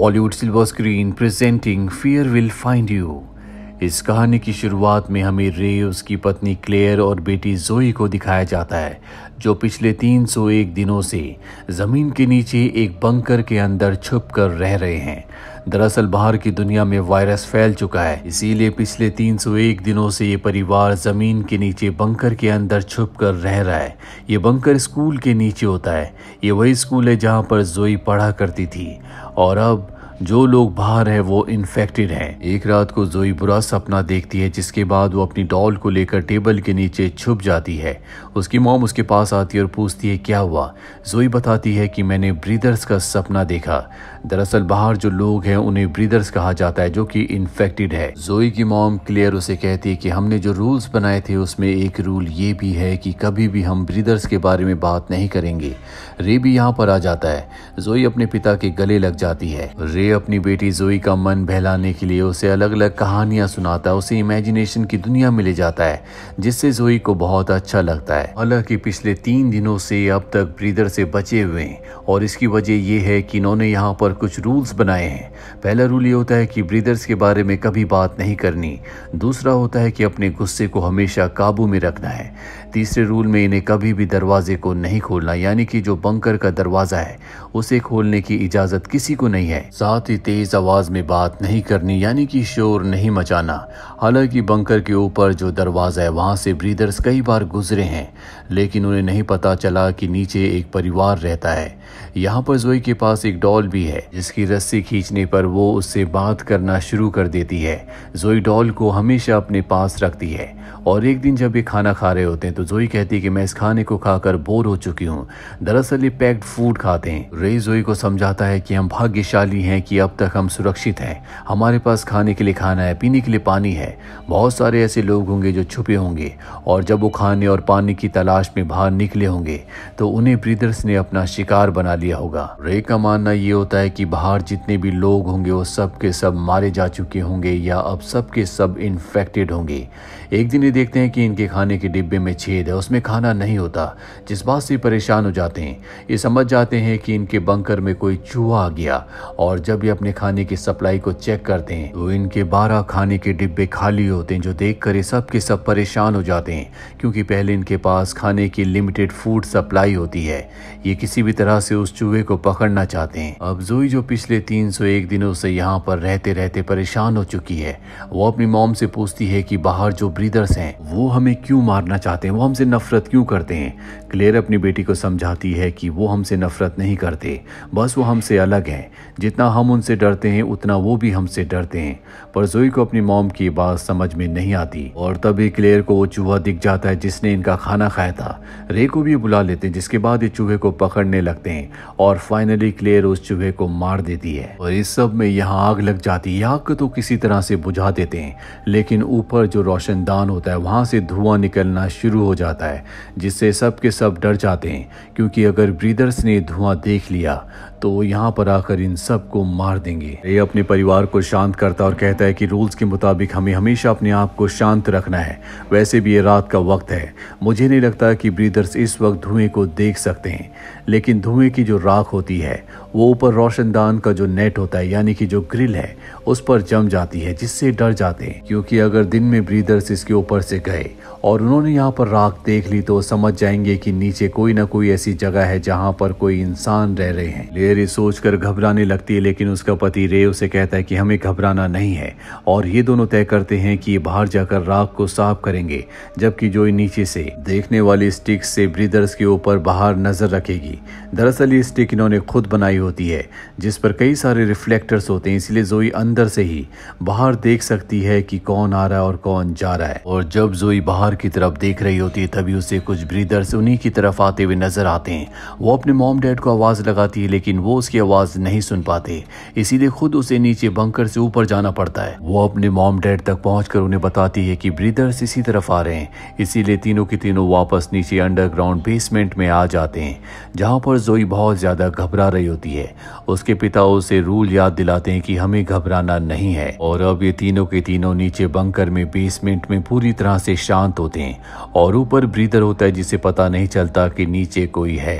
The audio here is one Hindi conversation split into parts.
Bollywood silver screen presenting fear will find you इस कहानी की शुरुआत में हमें रे उसकी पत्नी क्लेयर और बेटी जोई को दिखाया जाता है जो पिछले 301 दिनों से ज़मीन के नीचे एक बंकर के अंदर छुप कर रह रहे हैं दरअसल बाहर की दुनिया में वायरस फैल चुका है इसीलिए पिछले 301 दिनों से ये परिवार जमीन के नीचे बंकर के अंदर छुप कर रह रहा है ये बंकर स्कूल के नीचे होता है ये वही स्कूल है जहाँ पर जोई पढ़ा करती थी और अब जो लोग बाहर है वो इन्फेक्टेड है एक रात को जोई बुरा सपना देखती है जिसके बाद वो अपनी डॉल को लेकर टेबल के नीचे छुप जाती है उसकी मोम उसके पास आती है और पूछती है क्या हुआ जोई बताती है कि मैंने ब्रीदर्स का सपना देखा दरअसल बाहर जो लोग हैं उन्हें ब्रीदर्स कहा जाता है जो कि इन्फेक्टेड है जोई की मोम क्लियर उसे कहती है कि हमने जो रूल्स बनाए थे उसमें एक रूल ये भी है कि कभी भी हम ब्रीदर्स के बारे में बात नहीं करेंगे रे भी यहाँ पर आ जाता है जोई अपने पिता के गले लग जाती है रे ये अपनी बेटी जोई का मन बहलाने के लिए उसे अलग अलग कहानियां सुनाता है उसे इमेजिनेशन की दुनिया में ले जाता है जिससे जोई को बहुत अच्छा लगता है हालांकि पिछले तीन दिनों से अब तक ब्रीदर से बचे हुए हैं और इसकी वजह यह है कि इन्होंने यहाँ पर कुछ रूल्स बनाए हैं पहला रूल ये होता है कि ब्रीदर्स के बारे में कभी बात नहीं करनी दूसरा होता है कि अपने गुस्से को हमेशा काबू में रखना है तीसरे रूल में इन्हें कभी भी दरवाजे को नहीं खोलना यानी कि जो बंकर का दरवाजा है उसे खोलने की इजाजत किसी को नहीं है साथ ही तेज आवाज में बात नहीं करनी यानी कि शोर नहीं मचाना हालांकि बंकर के ऊपर जो दरवाजा है वहां से ब्रीदर्स कई बार गुजरे हैं लेकिन उन्हें नहीं पता चला कि नीचे एक परिवार रहता है यहाँ पर जोई के पास एक डॉल भी है जिसकी रस्सी खींचने पर वो उससे बात करना शुरू कर देती है जोई डॉल को हमेशा अपने पास रखती है और एक दिन जब ये खाना खा रहे होते हैं तो तो जोई कहती है कि मैं इस खाने को खाकर बोर हो चुकी हूँ दरअसल ये पैक्ड फूड खाते हैं रे जोई को समझाता है कि हम भाग्यशाली हैं कि अब तक हम सुरक्षित हैं हमारे पास खाने के लिए खाना है पीने के लिए पानी है बहुत सारे ऐसे लोग होंगे जो छुपे होंगे और जब वो खाने और पानी की तलाश में बाहर निकले होंगे तो उन्हें ब्रीदर्स ने अपना शिकार बना लिया होगा रे का मानना ये होता है कि बाहर जितने भी लोग होंगे वो सब के सब मारे जा चुके होंगे या अब सब के सब इन्फेक्टेड होंगे एक दिन ये देखते हैं कि इनके खाने के डिब्बे में छेद है उसमें खाना नहीं होता जिस बात से परेशान हो जाते हैं ये समझ जाते हैं कि इनके बंकर में कोई चूहा आ गया और जब ये अपने खाने की सप्लाई को चेक करते हैं तो इनके बारह खाने के डिब्बे खाली होते हैं जो देख कर ये सब के सब परेशान हो जाते हैं क्योंकि पहले इनके पास खाने की लिमिटेड फूड सप्लाई होती है ये किसी भी तरह से उस चूहे को पकड़ना चाहते हैं अब जोई जो पिछले तीन दिनों से यहाँ पर रहते रहते परेशान हो चुकी है वो अपनी मोम से पूछती है कि बाहर जो ब्रीदर्स हैं वो हमें क्यों मारना चाहते हैं वो वो हमसे नफरत क्यों करते हैं क्लेयर अपनी बेटी को समझाती है कि वो हमसे नफरत नहीं करते बस वो हमसे अलग हैं जितना हम उनसे डरते हैं उतना वो भी हमसे डरते हैं पर जोई को अपनी मॉम की बात समझ में नहीं आती और तभी क्लेयर को वो चूहा दिख जाता है जिसने इनका खाना खाया था रे को भी बुला लेते हैं जिसके बाद ये चूहे को पकड़ने लगते हैं और फाइनली क्लेयर उस चूहे को मार देती है और इस सब में यहाँ आग लग जाती है आग को तो किसी तरह से बुझा देते हैं लेकिन ऊपर जो रोशनदान होता है वहां से धुआं निकलना शुरू हो जाता है जिससे सब के सब डर जाते हैं क्योंकि अगर ब्रीदर्स ने धुआं देख लिया तो यहाँ पर आकर इन सब को मार देंगे ये अपने परिवार को शांत करता और कहता है कि रूल्स के मुताबिक हमें हमेशा अपने आप को शांत रखना है वैसे भी ये रात का वक्त है मुझे नहीं लगता कि ब्रीदर्स इस वक्त धुएं को देख सकते हैं लेकिन धुएं की जो राख होती है वो ऊपर रोशनदान का जो नेट होता है यानी कि जो ग्रिल है उस पर जम जाती है जिससे डर जाते हैं क्योंकि अगर दिन में ब्रीदर्स इसके ऊपर से गए और उन्होंने यहाँ पर राख देख ली तो समझ जाएंगे कि नीचे कोई ना कोई ऐसी जगह है जहाँ पर कोई इंसान रह रहे हैं लेरी सोचकर घबराने लगती है लेकिन उसका पति रे उसे कहता है कि हमें घबराना नहीं है और ये दोनों तय करते हैं कि बाहर जाकर राख को साफ करेंगे जबकि जो नीचे से देखने वाली स्टिक्स से ब्रीदर्स के ऊपर बाहर नजर रखेगी दरअसल ये स्टिक इन्होंने खुद बनाई होती है जिस पर कई सारे रिफ्लेक्टर्स होते हैं इसलिए जोई अंदर से ही बाहर देख सकती है कि कौन आ रहा है और कौन जा रहा है और जब जोई बाहर की तरफ देख रही होती है तभी उसे कुछ ब्रीदर्स उन्हीं की तरफ आते हुए नजर आते हैं वो अपने मोम डैड को आवाज़ लगाती है लेकिन वो उसकी आवाज़ नहीं सुन पाते इसीलिए खुद उसे नीचे बंकर से ऊपर जाना पड़ता है वो अपने मोम डैड तक पहुँच उन्हें बताती है की ब्रीदर्स इसी तरफ आ रहे हैं इसीलिए तीनों के तीनों वापस नीचे अंडरग्राउंड बेसमेंट में आ जाते हैं जहाँ पर जोई बहुत ज़्यादा घबरा रही होती है उसके पिता उसे रूल याद दिलाते हैं कि हमें घबराना नहीं है और अब ये तीनों के तीनों नीचे बंकर में बेसमेंट में पूरी तरह से शांत होते हैं और ऊपर ब्रीदर होता है जिसे पता नहीं चलता कि नीचे कोई है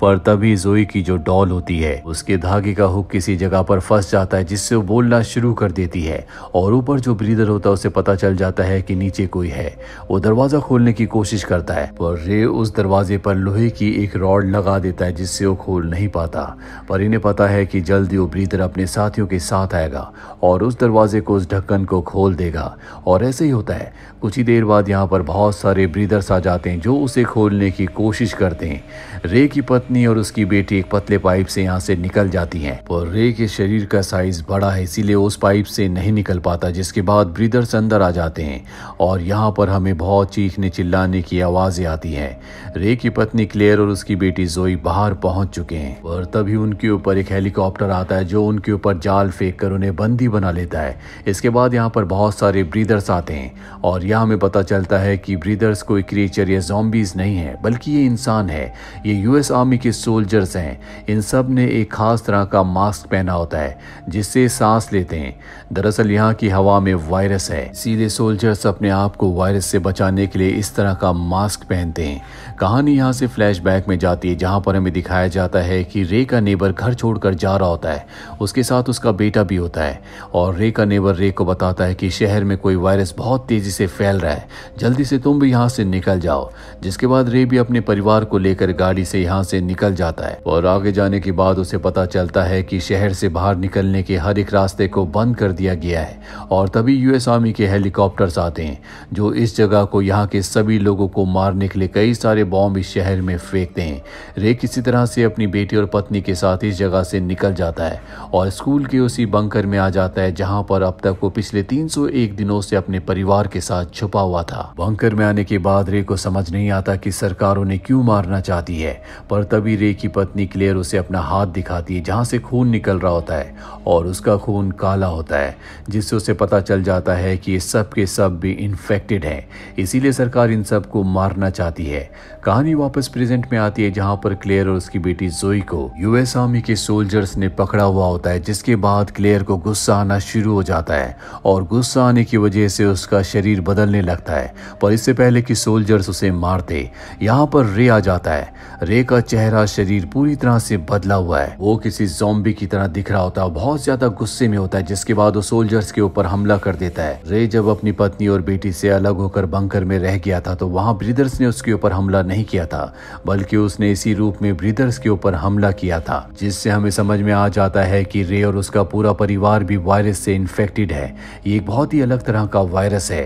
पर तभी जोई की जो डॉल होती है उसके धागे का हुक किसी जगह पर फंस जाता है जिससे वो बोलना शुरू कर देती है और ऊपर जो ब्रीदर होता है उसे पता चल जाता है कि नीचे कोई है वो दरवाजा खोलने की कोशिश करता है पर रे उस दरवाजे पर लोहे की एक रॉड लगा देता है जिससे वो खोल नहीं पाता पर इन्हें पता है कि जल्दी वो ब्रीदर अपने साथियों के साथ आएगा और उस दरवाजे को उस ढक्कन को खोल देगा और ऐसे ही होता है कुछ ही देर बाद यहाँ पर बहुत सारे ब्रीदर्स आ जाते हैं जो उसे खोलने की कोशिश करते हैं रे की पत्नी और उसकी बेटी एक पतले पाइप से यहाँ से निकल जाती हैं और रे के शरीर का साइज बड़ा है इसीलिए उस पाइप से नहीं निकल पाता जिसके बाद ब्रीदर्स अंदर आ जाते हैं और यहाँ पर हमें बहुत चीखने चिल्लाने की आवाज़ें आती हैं रे की पत्नी क्लेयर और उसकी बेटी जोई बाहर पहुँच चुके हैं और तभी उनके ऊपर एक हेलीकॉप्टर आता है जो उनके ऊपर जाल फेंक कर उन्हें बंदी बना लेता है इसके बाद यहाँ पर बहुत सारे ब्रीदर्स आते हैं और या हमें पता चलता है कि ब्रीदर्स कोई क्रिएचर या जॉम्बीज नहीं है बल्कि ये इंसान है ये यूएस आर्मी के सोल्जर्स हैं इन सब ने एक खास तरह का मास्क पहना होता है जिससे सांस लेते हैं दरअसल यहाँ की हवा में वायरस है सीधे सोल्जर्स अपने आप को वायरस से बचाने के लिए इस तरह का मास्क पहनते हैं कहानी यहाँ से फ्लैश में जाती है जहाँ पर हमें दिखाया जाता है कि रे का नेबर घर छोड़कर जा रहा होता है उसके साथ उसका बेटा भी होता है और रे का नेबर रे को बताता है कि शहर में कोई वायरस बहुत तेजी से फैल फैल रहा है जल्दी से तुम भी यहाँ से निकल जाओ जिसके बाद रे भी अपने परिवार को लेकर गाड़ी से यहाँ से निकल जाता है और आगे जाने के बाद उसे पता चलता है कि शहर से बाहर निकलने के हर एक रास्ते को बंद कर दिया गया है और तभी यूएस आर्मी के हेलीकॉप्टर्स आते हैं जो इस जगह को यहाँ के सभी लोगों को मारने के लिए कई सारे बॉम्ब इस शहर में फेंकते हैं रे किसी तरह से अपनी बेटी और पत्नी के साथ इस जगह से निकल जाता है और स्कूल के उसी बंकर में आ जाता है जहाँ पर अब तक वो पिछले 301 दिनों से अपने परिवार के साथ छुपा हुआ था बंकर में आने के बाद रे को समझ नहीं आता कि सरकार उन्हें क्यों मारना चाहती है पर तभी रे की पत्नी क्लेयर उसे अपना हाथ दिखाती है जहाँ से खून निकल रहा होता है और उसका खून काला होता है जिससे उसे पता चल जाता है कि सब के सब भी इन्फेक्टेड है इसीलिए सरकार इन सब को मारना चाहती है कहानी वापस प्रेजेंट में आती है जहाँ पर क्लेयर और उसकी बेटी जोई को यूएस आर्मी के सोल्जर्स ने पकड़ा हुआ होता है जिसके बाद क्लेयर को गुस्सा आना शुरू हो जाता है और गुस्सा आने की वजह से उसका शरीर बदल बदलने लगता है पर इससे पहले कि सोल्जर्स उसे मारते यहाँ पर रे आ जाता है रे का चेहरा शरीर पूरी तरह से बदला हुआ है वो किसी जोम्बी की तरह दिख रहा होता है बहुत ज्यादा गुस्से में होता है जिसके बाद वो सोल्जर्स के ऊपर हमला कर देता है रे जब अपनी पत्नी और बेटी से अलग होकर बंकर में रह गया था तो वहां ब्रीदर्स ने उसके ऊपर हमला नहीं किया था बल्कि उसने इसी रूप में ब्रीदर्स के ऊपर हमला किया था जिससे हमें समझ में आ जाता है कि रे और उसका पूरा परिवार भी वायरस से इन्फेक्टेड है ये एक बहुत ही अलग तरह का वायरस है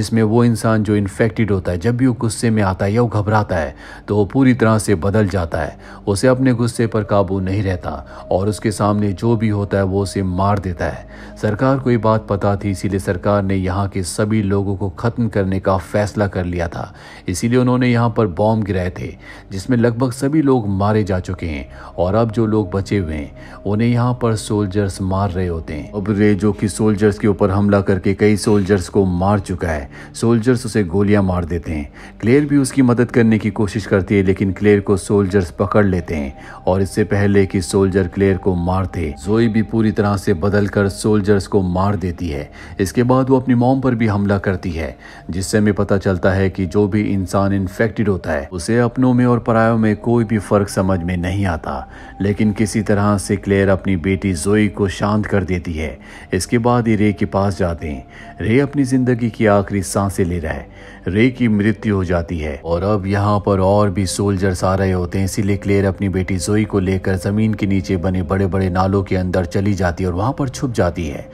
जिसमें वो इंसान जो इन्फेक्टेड होता है जब भी वो गुस्से में आता है या वो घबराता है तो वो पूरी तरह से बदल जाता है उसे अपने गुस्से पर काबू नहीं रहता और उसके सामने जो भी होता है वो उसे मार देता है सरकार को ये बात पता थी इसीलिए सरकार ने यहाँ के सभी लोगों को ख़त्म करने का फैसला कर लिया था इसीलिए उन्होंने यहाँ पर बॉम्ब गिराए थे जिसमें लगभग सभी लोग मारे जा चुके हैं और अब जो लोग बचे हुए हैं उन्हें यहाँ पर सोल्जर्स मार रहे होते हैं अब रे जो कि सोल्जर्स के ऊपर हमला करके कई सोल्जर्स को मार चुका है है सोल्जर्स उसे गोलियां मार देते हैं क्लेयर भी उसकी मदद करने की कोशिश करती है लेकिन क्लेयर को सोल्जर्स पकड़ लेते हैं और इससे पहले कि सोल्जर क्लेयर को मारते जोई भी पूरी तरह से बदल कर सोल्जर्स को मार देती है इसके बाद वो अपनी मॉम पर भी हमला करती है जिससे हमें पता चलता है कि जो भी इंसान इन्फेक्टेड होता है उसे अपनों में और परायों में कोई भी फर्क समझ में नहीं आता लेकिन किसी तरह से क्लेयर अपनी बेटी जोई को शांत कर देती है इसके बाद ही रे के पास जाते हैं रे अपनी ज़िंदगी की आखिरी आखिरी सांसें ले रहा है रे की मृत्यु हो जाती है और अब यहाँ पर और भी सोल्जर्स आ रहे होते हैं इसीलिए क्लेयर अपनी बेटी जोई को लेकर जमीन के नीचे बने बड़े बड़े नालों के अंदर चली जाती है और वहां पर छुप जाती है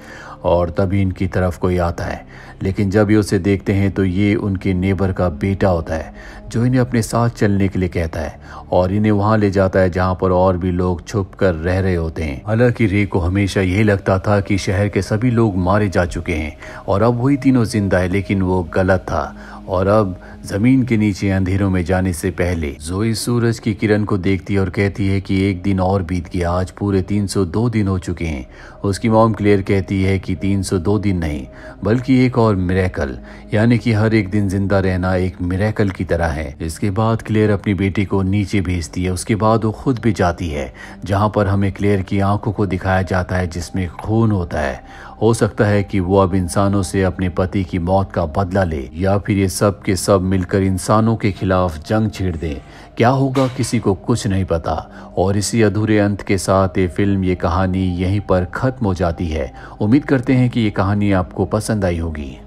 और तभी इनकी तरफ कोई आता है लेकिन जब ये उसे देखते हैं तो ये उनके नेबर का बेटा होता है जो इन्हें अपने साथ चलने के लिए कहता है और इन्हें वहाँ ले जाता है जहाँ पर और भी लोग छुप कर रह रहे होते हैं हालांकि रे को हमेशा ये लगता था कि शहर के सभी लोग मारे जा चुके हैं और अब वही तीनों जिंदा है लेकिन वो गलत था और अब जमीन के नीचे अंधेरों में जाने से पहले जोई सूरज की किरण को देखती है और कहती है कि एक दिन और बीत गया आज पूरे 302 दिन हो चुके हैं उसकी मॉम क्लेयर कहती है कि 302 दिन नहीं बल्कि एक और मिरेकल यानी कि हर एक दिन जिंदा रहना एक मिरेकल की तरह है इसके बाद क्लेयर अपनी बेटी को नीचे भेजती है उसके बाद वो खुद भी जाती है जहाँ पर हमें क्लेयर की आंखों को दिखाया जाता है जिसमें खून होता है हो सकता है कि वो अब इंसानों से अपने पति की मौत का बदला ले या फिर ये सब के सब मिलकर इंसानों के खिलाफ जंग छेड़ दें क्या होगा किसी को कुछ नहीं पता और इसी अधूरे अंत के साथ ये फिल्म ये कहानी यहीं पर ख़त्म हो जाती है उम्मीद करते हैं कि ये कहानी आपको पसंद आई होगी